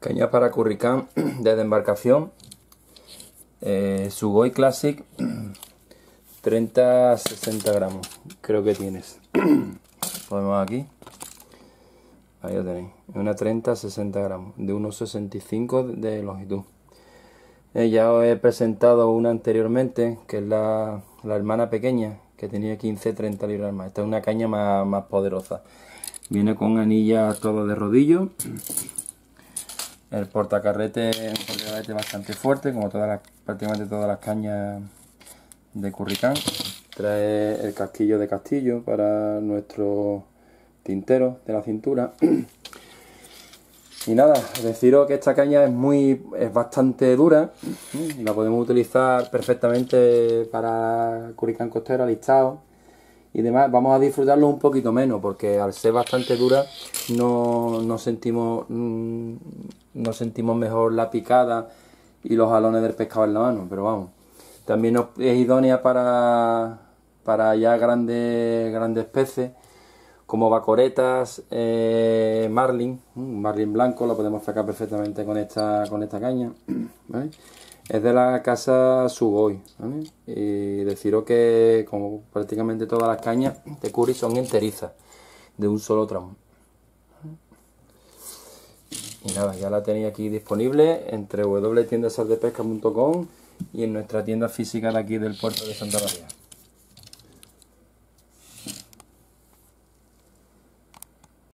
Caña para Curricán de embarcación. Eh, Sugoi Classic 30-60 gramos. Creo que tienes. ponemos aquí. Ahí lo tenéis. Una 30-60 gramos. De unos 65 de longitud. Eh, ya os he presentado una anteriormente, que es la, hermana pequeña, que tenía 15-30 libras más. Esta es una caña más, más poderosa. Viene con anilla todo de rodillo el portacarrete es bastante fuerte, como todas prácticamente todas las cañas de curricán. Trae el casquillo de castillo para nuestro tintero de la cintura. Y nada, deciros que esta caña es muy es bastante dura, la podemos utilizar perfectamente para Curricán costero, alistado y demás. Vamos a disfrutarlo un poquito menos porque al ser bastante dura no, no sentimos mm, nos sentimos mejor la picada y los jalones del pescado en la mano, pero vamos. También es idónea para, para ya grandes, grandes peces como bacoretas, eh, marlin, mm, marlin blanco, lo podemos sacar perfectamente con esta, con esta caña. Es de la casa Sugoi, Y deciros que, como prácticamente todas las cañas de curry, son enterizas, de un solo tramo. Y nada, ya la tenéis aquí disponible entre www.tiendasaldepesca.com y en nuestra tienda física de aquí del puerto de Santa María.